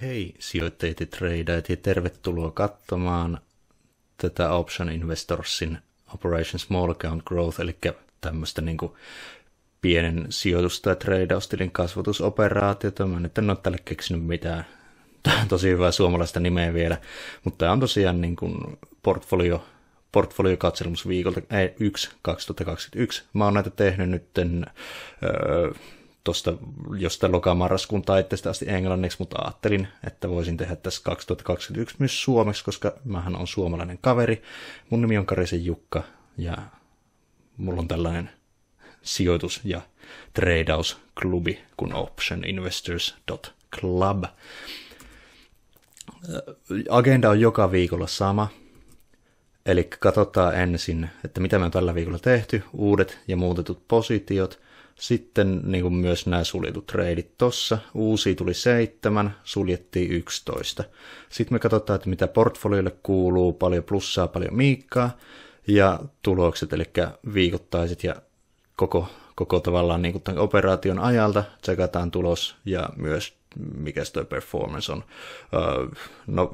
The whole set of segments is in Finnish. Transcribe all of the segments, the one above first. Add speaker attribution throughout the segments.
Speaker 1: Hei sijoittajat ja tradeat ja tervetuloa katsomaan tätä Option Investorsin Operation Small Account Growth, eli tämmöistä niin kuin pienen sijoitus- tai tradeaustilin kasvatusoperaatiota. Mä nyt en ole tälle keksinyt mitään. Tämä on tosi hyvää suomalaista nimeä vielä, mutta tämä on tosiaan niin kuin portfolio portfoliokatselmus viikolta 1 2021. Mä oon näitä tehnyt nytten öö, tuosta jostain lokamarraskuun taitteesta asti englanniksi, mutta ajattelin, että voisin tehdä tässä 2021 myös suomeksi, koska mähän on suomalainen kaveri. Mun nimi on Karisen Jukka ja mulla on tällainen sijoitus- ja tradeausklubi kuin optioninvestors.club. Agenda on joka viikolla sama, Eli katsotaan ensin, että mitä me on tällä viikolla tehty, uudet ja muutetut positiot, sitten niin kuin myös nämä suljetut reidit tossa. Uusi tuli seitsemän, suljettiin 11. Sitten me katsotaan, että mitä portfolioille kuuluu, paljon plussaa, paljon miikkaa ja tulokset, eli viikoittaiset ja koko, koko tavallaan niin kuin tämän operaation ajalta tsekataan tulos ja myös mikä se performance on. No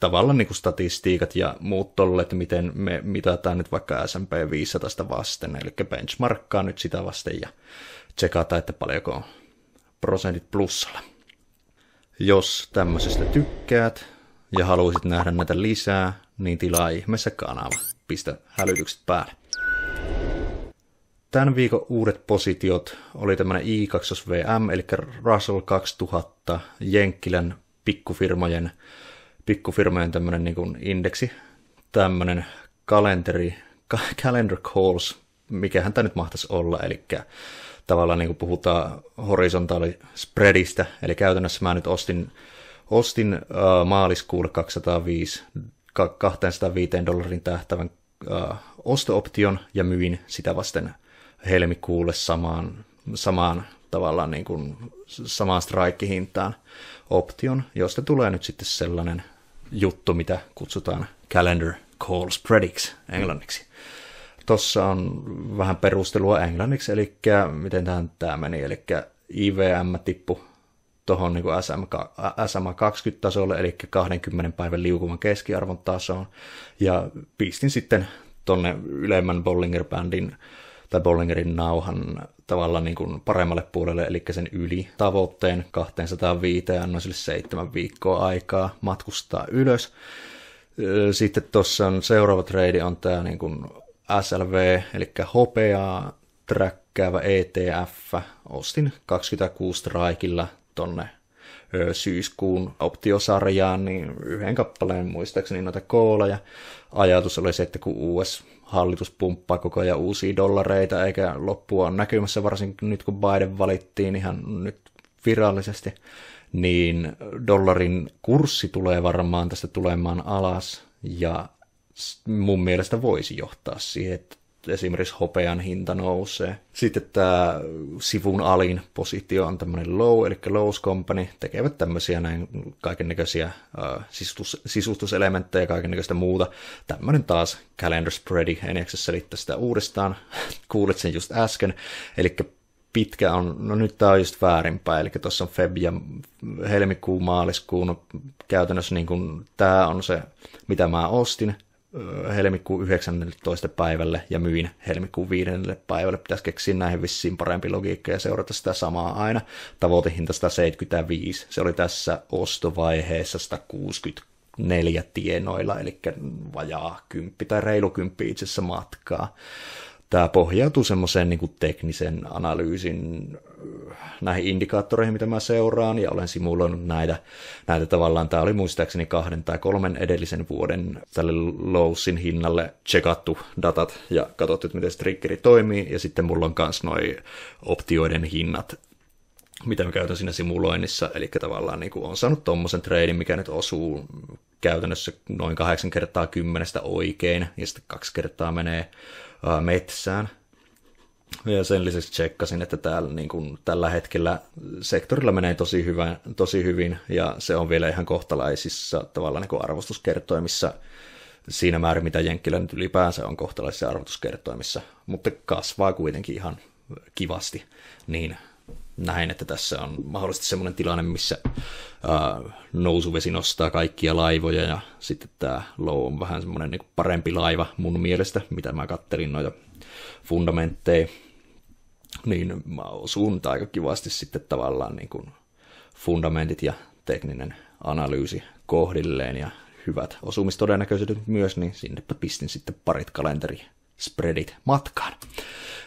Speaker 1: tavallaan niin kuin statistiikat ja muut tolle, että miten me mitataan nyt vaikka S&P 500 vasten, eli benchmarkkaa nyt sitä vasten ja tsekata, että paljonko on prosentit plussalla. Jos tämmöisestä tykkäät ja haluaisit nähdä näitä lisää, niin tilaa ihmeessä kanava. Pistä hälytykset päälle tämän viikon uudet positiot oli tämmöinen I2VM, eli Russell 2000, Jenkkilän pikkufirmojen, pikkufirmojen tämmöinen niin kuin indeksi, tämmöinen kalenteri, calendar calls, mikähän tämä nyt mahtaisi olla, eli tavallaan niin kuin puhutaan horisontaali spreadistä, eli käytännössä mä nyt ostin, ostin uh, maaliskuulle 205, 205 dollarin tähtävän äh, ostooption ja myin sitä vasten helmikuulle samaan, samaan tavallaan niin kuin, samaan strike-hintaan option, josta tulee nyt sitten sellainen juttu, mitä kutsutaan calendar calls predicts englanniksi. Tuossa on vähän perustelua englanniksi, eli miten tähän tämä meni, eli IVM tippu tuohon niin SM20-tasolle, eli 20 päivän liukuman keskiarvon tasoon, ja pistin sitten tuonne ylemmän Bollinger bändin tai Bollingerin nauhan tavallaan niin kuin paremmalle puolelle, eli sen yli tavoitteen 205 ja annoin sille seitsemän viikkoa aikaa matkustaa ylös. Sitten tuossa on seuraava trade on tämä niin kuin SLV, eli hopeaa träkkäävä ETF. Ostin 26 raikilla tonne syyskuun optiosarjaan, niin yhden kappaleen muistaakseni noita kooleja. Ajatus oli se, että kun US hallitus pumppaa koko ajan uusia dollareita, eikä loppua on näkymässä, varsinkin nyt kun Biden valittiin ihan nyt virallisesti, niin dollarin kurssi tulee varmaan tästä tulemaan alas, ja mun mielestä voisi johtaa siihen, että esimerkiksi hopean hinta nousee. Sitten tämä sivun alin positio on tämmöinen low, eli lows company, tekevät tämmöisiä näin kaikennäköisiä äh, sisustus, sisustuselementtejä ja kaikennäköistä muuta. Tämmöinen taas calendar spready, en jaksa selittää sitä uudestaan, kuulit sen just äsken, eli pitkä on, no nyt tämä on just väärinpäin, eli tuossa on Feb ja helmikuu, maaliskuun, no käytännössä niin tämä on se, mitä mä ostin, helmikuun 19. päivälle ja myin helmikuun 5. päivälle. Pitäisi keksiä näihin vissiin parempi logiikka ja seurata sitä samaa aina. Tavoitehinta 175. Se oli tässä ostovaiheessa 164 tienoilla, eli vajaa kymppi tai reilu kymppi itse asiassa matkaa tämä pohjautuu semmoiseen niin kuin teknisen analyysin äh, näihin indikaattoreihin, mitä mä seuraan, ja olen simuloinut näitä, näitä tavallaan. Tämä oli muistaakseni kahden tai kolmen edellisen vuoden tälle Lowsin hinnalle checkattu datat ja katsottu, että miten se triggeri toimii, ja sitten mulla on myös noi optioiden hinnat mitä mä käytän siinä simuloinnissa, eli tavallaan niin kuin on saanut tuommoisen treidin, mikä nyt osuu käytännössä noin kahdeksan kertaa kymmenestä oikein, ja sitten kaksi kertaa menee metsään. Ja sen lisäksi tsekkasin, että täällä, niin kuin, tällä hetkellä sektorilla menee tosi, hyvä, tosi hyvin ja se on vielä ihan kohtalaisissa tavallaan niin arvostuskertoimissa siinä määrin, mitä Jenkkilä nyt ylipäänsä on kohtalaisissa arvostuskertoimissa, mutta kasvaa kuitenkin ihan kivasti, niin näin, että tässä on mahdollisesti semmoinen tilanne, missä ää, nousuvesi nostaa kaikkia laivoja ja sitten tämä Low on vähän semmoinen niin parempi laiva mun mielestä, mitä mä kattelin noita fundamentteja, niin mä osun aika kivasti sitten tavallaan niin kuin fundamentit ja tekninen analyysi kohdilleen ja hyvät osumistodennäköisyydet myös, niin sinnepä pistin sitten parit kalenteri spreadit matkaan.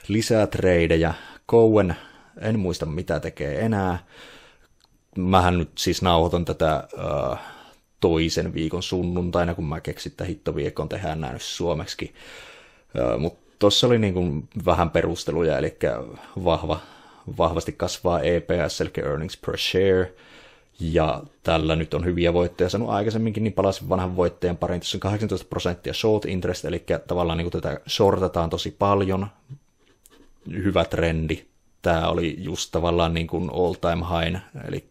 Speaker 1: Lisää treidejä. Cowen en muista mitä tekee enää. Mähän nyt siis nauhoitan tätä uh, toisen viikon sunnuntaina, kun mä keksin, että hittoviikon tehdään näin suomeksi. Uh, Mutta tuossa oli niin kuin vähän perusteluja, eli vahva, vahvasti kasvaa EPS, eli earnings per share, ja tällä nyt on hyviä voittoja sanonut aikaisemminkin, niin palasin vanhan voittajan pariin. Tässä on 18 prosenttia short interest, eli tavallaan niin kuin tätä shortataan tosi paljon. Hyvä trendi tämä oli just tavallaan niin kuin all time high, eli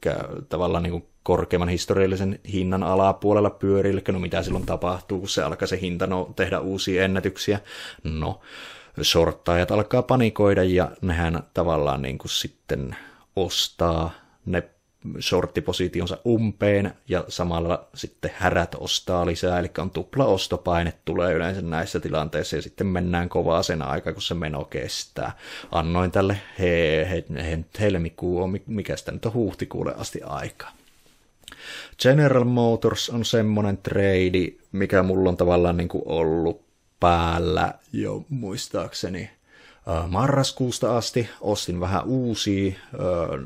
Speaker 1: tavallaan niin kuin korkeimman historiallisen hinnan alapuolella pyörii, eli no mitä silloin tapahtuu, kun se alkaa se hinta no, tehdä uusia ennätyksiä. No, sorttaajat alkaa panikoida ja nehän tavallaan niin kuin sitten ostaa ne shorttipositionsa umpeen ja samalla sitten härät ostaa lisää, eli on tupla ostopaine tulee yleensä näissä tilanteissa ja sitten mennään kovaa sen aika, kun se meno kestää. Annoin tälle he, he, he, helmikuu, mikä sitä nyt on huhtikuulle asti aika. General Motors on semmoinen trade, mikä mulla on tavallaan niin kuin ollut päällä jo muistaakseni – marraskuusta asti. Ostin vähän uusia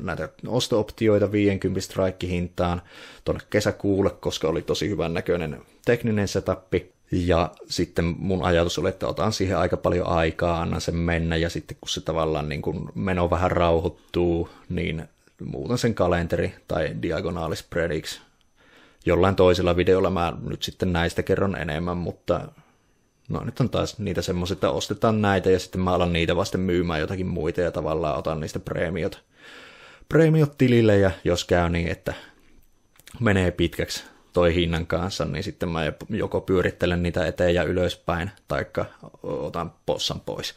Speaker 1: näitä ostooptioita 50 strike-hintaan tuonne kesäkuulle, koska oli tosi hyvän näköinen tekninen setup. Ja sitten mun ajatus oli, että otan siihen aika paljon aikaa, annan sen mennä ja sitten kun se tavallaan niin kun meno vähän rauhoittuu, niin muutan sen kalenteri tai diagonaalispreadiksi. Jollain toisella videolla mä nyt sitten näistä kerron enemmän, mutta no nyt on taas niitä semmoisia, että ostetaan näitä ja sitten mä alan niitä vasten myymään jotakin muita ja tavallaan otan niistä preemiot, preemiot tilille ja jos käy niin, että menee pitkäksi toi hinnan kanssa, niin sitten mä joko pyörittelen niitä eteen ja ylöspäin, taikka otan possan pois.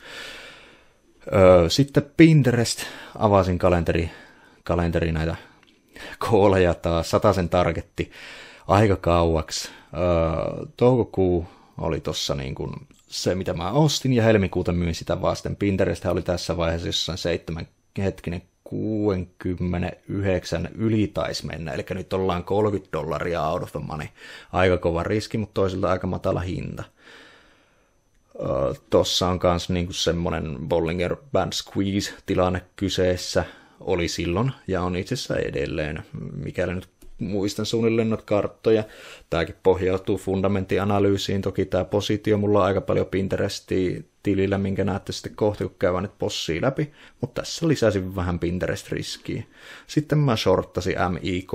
Speaker 1: Öö, sitten Pinterest, avasin kalenteri, kalenteri näitä kooleja taas, sen targetti aika kauaksi. Öö, toukokuu oli tossa niin kuin se, mitä mä ostin, ja helmikuuta myin sitä vasten. Pinterest oli tässä vaiheessa jossain seitsemän hetkinen 69 yli taisi mennä, eli nyt ollaan 30 dollaria out of the money. Aika kova riski, mutta toisilta aika matala hinta. Tossa on myös niinku semmoinen Bollinger Band Squeeze-tilanne kyseessä, oli silloin ja on itse asiassa edelleen, mikäli nyt muistan suunnilleen noita karttoja. Tämäkin pohjautuu fundamenttianalyysiin. Toki tämä positio mulla on aika paljon Pinterestiä tilillä, minkä näette sitten kohta, kun käydään nyt possia läpi, mutta tässä lisäsin vähän Pinterest-riskiä. Sitten mä shorttasin mik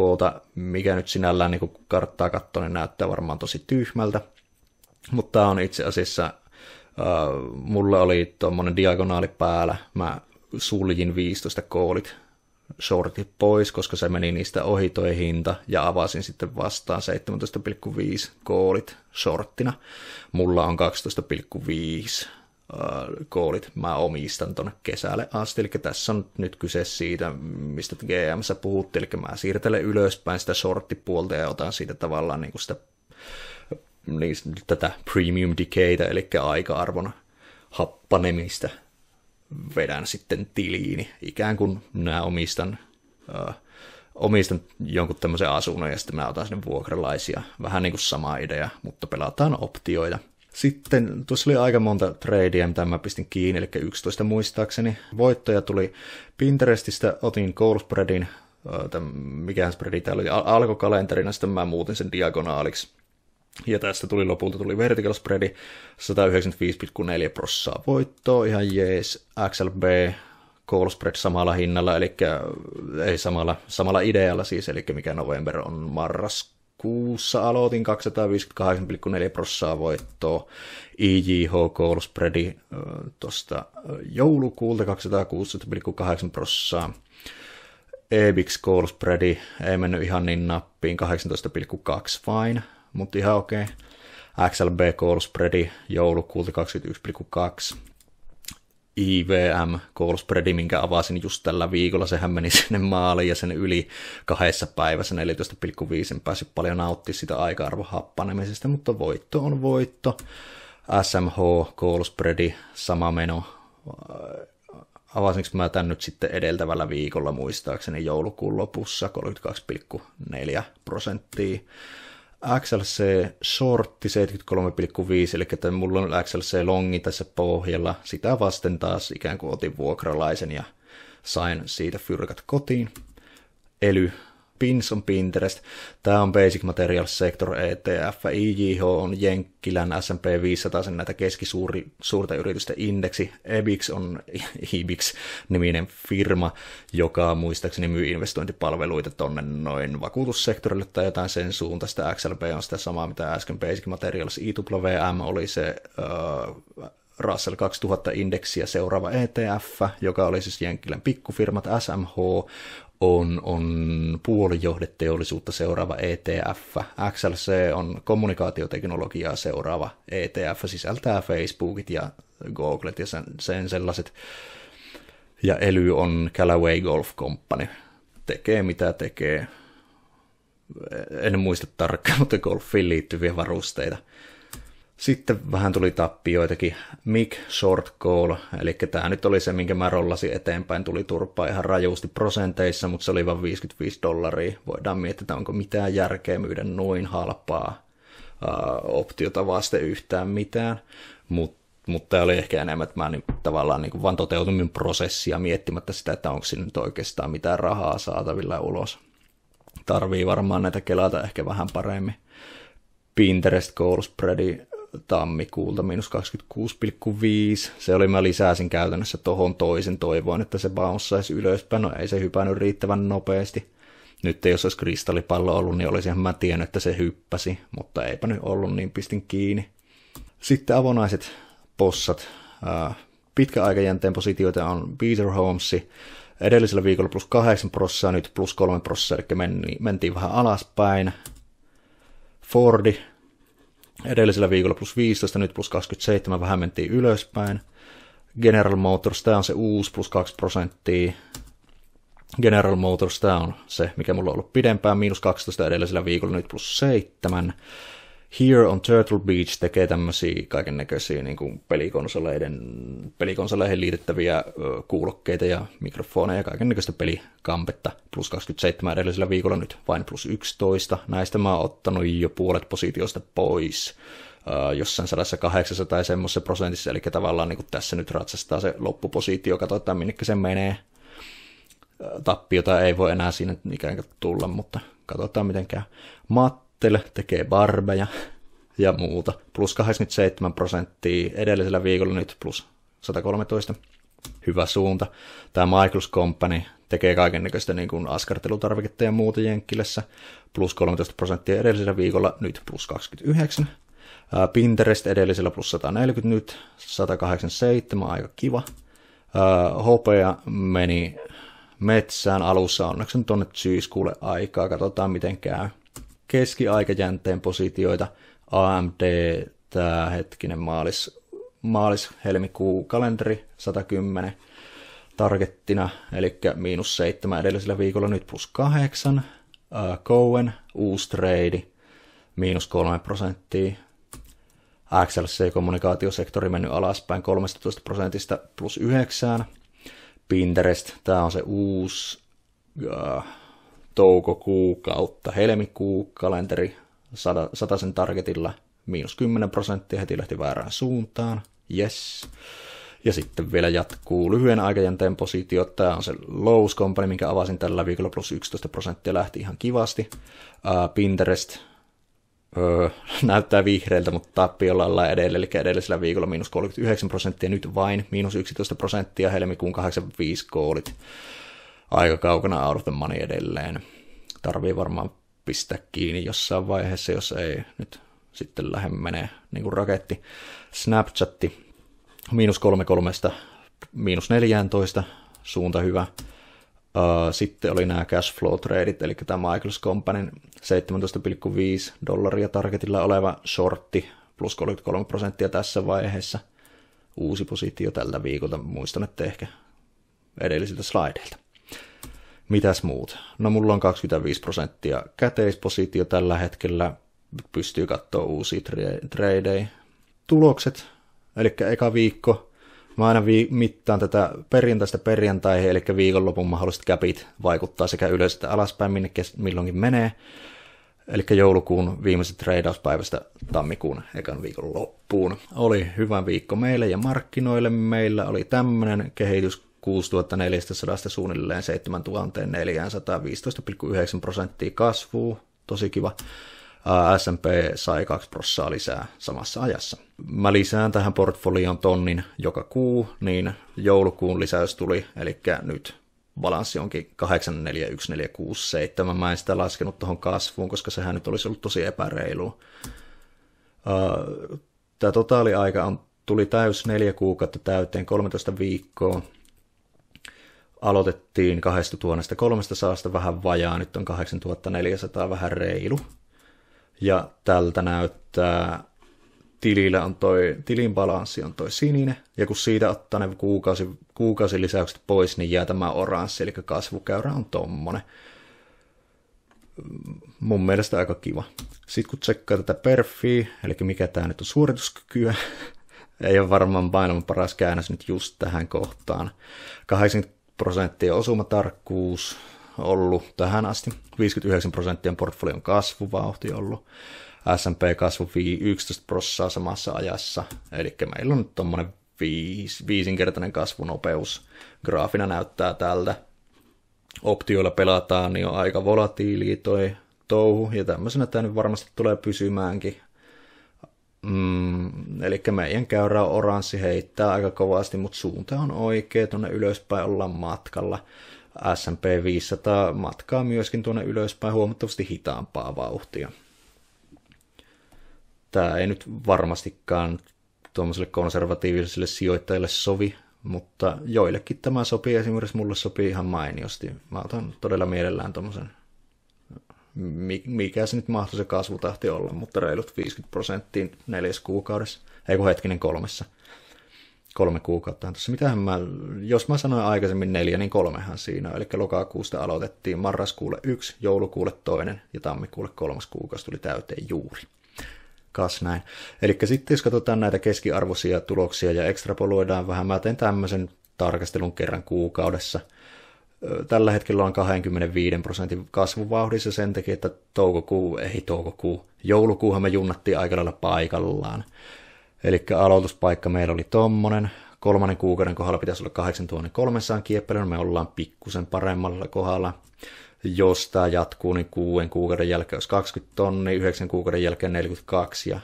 Speaker 1: mikä nyt sinällään niin karttaa katsoo, niin näyttää varmaan tosi tyhmältä, mutta tämä on itse asiassa, äh, mulla oli tuommoinen diagonaali päällä, mä suljin 15 koolit shortit pois, koska se meni niistä ohi toi hinta, ja avasin sitten vastaan 17,5 koolit shorttina. Mulla on 12,5 äh, koolit mä omistan tuonne kesälle asti, eli tässä on nyt kyse siitä, mistä GMssä puhutti, eli mä siirtelen ylöspäin sitä shorttipuolta ja otan siitä tavallaan niin kuin sitä, niin, tätä premium decayta, eli aika arvona happanemista vedän sitten tiliini. Ikään kuin nämä omistan, äh, omistan jonkun tämmöisen asunnon ja sitten mä otan sinne vuokralaisia. Vähän niin kuin sama idea, mutta pelataan optioita. Sitten tuossa oli aika monta tradea, mitä mä pistin kiinni, eli 11 muistaakseni. Voittoja tuli Pinterestistä, otin äh, mikä spreadi täällä oli, alkokalenterina, sitten mä muutin sen diagonaaliksi. Ja tästä tuli lopulta tuli vertical spread 195,4 prossaa voittoa, ihan jees. XLB call spread samalla hinnalla, eli ei samalla, samalla idealla siis, eli mikä November on marraskuussa aloitin 258,4 prossaa voittoa. IJH e call spreadi tuosta joulukuulta 260,8 prossaa. EBIX call spread ei mennyt ihan niin nappiin, 18,2 fine mutta ihan okei. Okay. XLB Call Spreadi joulukuulta 21,2. IVM Call Spreadi, minkä avasin just tällä viikolla, sehän meni sinne maaliin ja sen yli kahdessa päivässä 14,5 pääsi paljon nautti sitä aika arvohappanemisesta mutta voitto on voitto. SMH Call Spreadi, sama meno. Äh, Avasinko mä tämän nyt sitten edeltävällä viikolla muistaakseni joulukuun lopussa 32,4 prosenttia. XLC-shortti 73,5, eli että mulla on XLC-longi tässä pohjalla. Sitä vasten taas ikään kuin otin vuokralaisen ja sain siitä fyrkat kotiin. Ely Pins on Pinterest, tämä on Basic Materials Sector ETF, IJH on Jenkkilän S&P 500, sen näitä keskisuurta yritysten indeksi, EBIX on IBIX-niminen firma, joka muistaakseni myy investointipalveluita tonne noin vakuutussektorille tai jotain sen suuntaista, XLB on sitä samaa mitä äsken Basic Materials, IWM oli se Russell 2000 indeksiä seuraava ETF, joka oli siis Jenkkilän pikkufirmat SMH, on, on puolijohdeteollisuutta seuraava ETF, XLC on kommunikaatioteknologiaa seuraava ETF, sisältää Facebookit ja Googlet ja sen, sen sellaiset, ja ELY on Callaway Golf Company, tekee mitä tekee, en muista tarkkaan, mutta golfiin liittyviä varusteita. Sitten vähän tuli tappioitakin. Mick Short call, eli tämä nyt oli se, minkä mä rollasin eteenpäin, tuli turpa ihan rajusti prosenteissa, mutta se oli vain 55 dollaria. Voidaan miettiä, onko mitään järkeä myydä noin halpaa uh, optiota vasten yhtään mitään, mutta mutta oli ehkä enemmän, että mä niin, tavallaan niin kuin vaan toteutumin prosessia miettimättä sitä, että onko siinä nyt oikeastaan mitään rahaa saatavilla ulos. Tarvii varmaan näitä kelata ehkä vähän paremmin. Pinterest Goal Spreadi tammikuulta, miinus 26,5. Se oli, mä lisäsin käytännössä tohon toisen toivoin, että se bounce ylöspäin. No ei se hypännyt riittävän nopeasti. Nyt jos olisi kristallipallo ollut, niin olisinhan mä tiennyt, että se hyppäsi, mutta eipä nyt ollut, niin pistin kiinni. Sitten avonaiset possat. aikajänteen positioita on Peter Holmes, edellisellä viikolla plus 8 prosenttia, nyt plus 3 prosenttia, eli mentiin vähän alaspäin. Fordi Edellisellä viikolla plus 15, nyt plus 27, vähän mentiin ylöspäin. General Motors, tämä on se uusi, plus 2 prosenttia. General Motors, tämä on se, mikä mulla on ollut pidempään, miinus 12 edellisellä viikolla, nyt plus 7. Here on Turtle Beach tekee tämmöisiä kaiken näköisiä niin pelikonsoleiden, pelikonsoleihin liitettäviä kuulokkeita ja mikrofoneja ja kaiken näköistä pelikampetta. Plus 27 edellisellä viikolla nyt vain plus 11. Näistä mä oon ottanut jo puolet positiosta pois jossain 108 tai semmoisessa prosentissa, eli tavallaan niin kuin tässä nyt ratsastaa se loppupositio, katsotaan minne se menee. Tappiota ei voi enää siinä ikään kuin tulla, mutta katsotaan miten käy. Matt Twitter tekee barbeja ja muuta. Plus 87 prosenttia edellisellä viikolla nyt plus 113. Hyvä suunta. Tämä Michaels Company tekee kaiken näköistä niin kuin askartelutarviketta ja muuta Jenkkilässä. Plus 13 prosenttia edellisellä viikolla, nyt plus 29. Pinterest edellisellä plus 140, nyt 187, aika kiva. Hopea meni metsään alussa onneksi on tuonne syyskuulle aikaa, katsotaan miten käy keskiaikajänteen positioita AMD, tämä hetkinen maalis, maalis-helmikuu kalenteri 110 targettina, eli miinus 7 edellisellä viikolla, nyt plus 8. Cohen, uusi trade, miinus 3 prosenttia. XLC-kommunikaatiosektori mennyt alaspäin 13 prosentista plus 9. Pinterest, tämä on se uusi toukokuukautta. helmikuu kalenteri sen targetilla miinus 10 prosenttia heti lähti väärään suuntaan. Yes. Ja sitten vielä jatkuu lyhyen aikajänteen positio. Tämä on se Lowe's Company, minkä avasin tällä viikolla, plus 11 prosenttia lähti ihan kivasti. Uh, Pinterest öö, näyttää vihreältä, mutta tappiolla ollaan edelleen, eli edellisellä viikolla miinus 39 prosenttia, nyt vain miinus 11 prosenttia, helmikuun 85 koolit aika kaukana out of the money edelleen. Tarvii varmaan pistää kiinni jossain vaiheessa, jos ei nyt sitten lähde menee niin kuin raketti. Snapchatti miinus kolmesta miinus 14, suunta hyvä. Sitten oli nämä cash flow tradeit, eli tämä Michaels Companyn 17,5 dollaria targetilla oleva shortti, plus 33 prosenttia tässä vaiheessa. Uusi positio tältä viikolta, muistan, että ehkä edellisiltä slideilta. Mitäs muut? No mulla on 25 prosenttia käteispositio tällä hetkellä, pystyy katsoa uusia tradeja. Tulokset, eli eka viikko, mä aina vi- mittaan tätä perjantaista perjantaihin, eli viikonlopun mahdolliset käpit vaikuttaa sekä ylös että alaspäin, minne kes- milloinkin menee. Eli joulukuun viimeisestä treidauspäivästä tammikuun ekan viikon loppuun. Oli hyvä viikko meille ja markkinoille. Meillä oli tämmöinen kehitys 6400 suunnilleen 7415,9 prosenttia kasvua, tosi kiva. S&P sai 2 prosenttia lisää samassa ajassa. Mä lisään tähän portfolion tonnin joka kuu, niin joulukuun lisäys tuli, eli nyt balanssi onkin 841467. Mä en sitä laskenut tuohon kasvuun, koska sehän nyt olisi ollut tosi epäreilu. Tämä totaaliaika on, tuli täys neljä kuukautta täyteen, 13 viikkoa aloitettiin 2300 vähän vajaa, nyt on 8400 vähän reilu. Ja tältä näyttää tilillä on toi, tilin balanssi on toi sininen, ja kun siitä ottaa ne kuukausi, kuukausilisäykset pois, niin jää tämä oranssi, eli kasvukäyrä on tommonen. Mun mielestä aika kiva. Sitten kun tsekkaa tätä perfiä, eli mikä tämä nyt on suorituskykyä, ei ole varmaan painon paras käännös nyt just tähän kohtaan. 80 prosenttia osumatarkkuus ollut tähän asti, 59 prosenttien portfolion kasvuvauhti ollut, S&P kasvu 11 prosenttia samassa ajassa, eli meillä on tuommoinen viis, viisinkertainen kasvunopeus. Graafina näyttää tältä. Optioilla pelataan, niin on aika volatiili toi touhu, ja tämmöisenä tämä nyt varmasti tulee pysymäänkin Mm, eli meidän käyrä on oranssi, heittää aika kovasti, mutta suunta on oikea, tuonne ylöspäin ollaan matkalla. S&P 500 matkaa myöskin tuonne ylöspäin huomattavasti hitaampaa vauhtia. Tämä ei nyt varmastikaan tuommoiselle konservatiiviselle sijoittajalle sovi, mutta joillekin tämä sopii, esimerkiksi mulle sopii ihan mainiosti. Mä otan todella mielellään tuommoisen mikä se nyt mahtoi se kasvutahti olla, mutta reilut 50 prosenttia neljäs kuukaudessa, ei kun hetkinen kolmessa. Kolme kuukautta tuossa. Mitähän mä, jos mä sanoin aikaisemmin neljä, niin kolmehan siinä. Eli lokakuusta aloitettiin marraskuulle yksi, joulukuulle toinen ja tammikuulle kolmas kuukausi tuli täyteen juuri. Kas näin. Eli sitten jos katsotaan näitä keskiarvoisia tuloksia ja ekstrapoloidaan vähän, mä teen tämmöisen tarkastelun kerran kuukaudessa – tällä hetkellä on 25 prosentin kasvuvauhdissa sen takia, että toukokuu, ei toukokuu, joulukuuhan me junnattiin aika lailla paikallaan. Eli aloituspaikka meillä oli tommonen, kolmannen kuukauden kohdalla pitäisi olla 8300 kieppelön, me ollaan pikkusen paremmalla kohdalla. Jos tämä jatkuu, niin kuuden kuukauden jälkeen olisi 20 tonni, yhdeksän kuukauden jälkeen 42 ja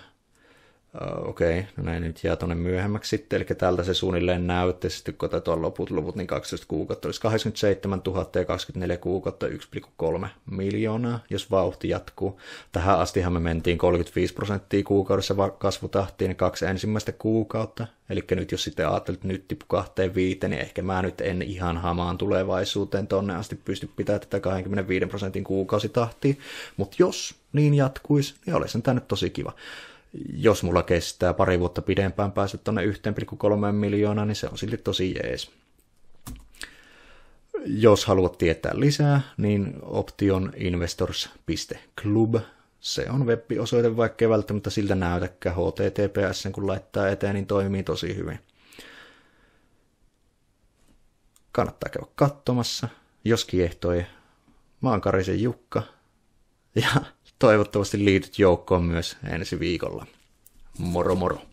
Speaker 1: Äh, okei, okay, no näin nyt jää tuonne myöhemmäksi sitten, eli täältä se suunnilleen näytti, sitten kun otetaan loput luvut, niin 12 kuukautta olisi 87 000 ja 24 kuukautta 1,3 miljoonaa, jos vauhti jatkuu. Tähän astihan me mentiin 35 prosenttia kuukaudessa kasvutahtiin kaksi ensimmäistä kuukautta, eli nyt jos sitten ajattelet, että nyt tippu kahteen viiteen, niin ehkä mä nyt en ihan hamaan tulevaisuuteen tonne asti pysty pitämään tätä 25 prosentin kuukausitahtia, mutta jos niin jatkuisi, niin olisi tämä nyt tosi kiva jos mulla kestää pari vuotta pidempään pääsy tuonne 1,3 miljoonaan, niin se on silti tosi jees. Jos haluat tietää lisää, niin optioninvestors.club. Se on web-osoite, vaikkei välttämättä siltä näytäkään. HTTPS, kun laittaa eteen, niin toimii tosi hyvin. Kannattaa käydä katsomassa, jos kiehtoi. Mä oon Karisen Jukka. Ja toivottavasti liityt joukkoon myös ensi viikolla. Moro moro!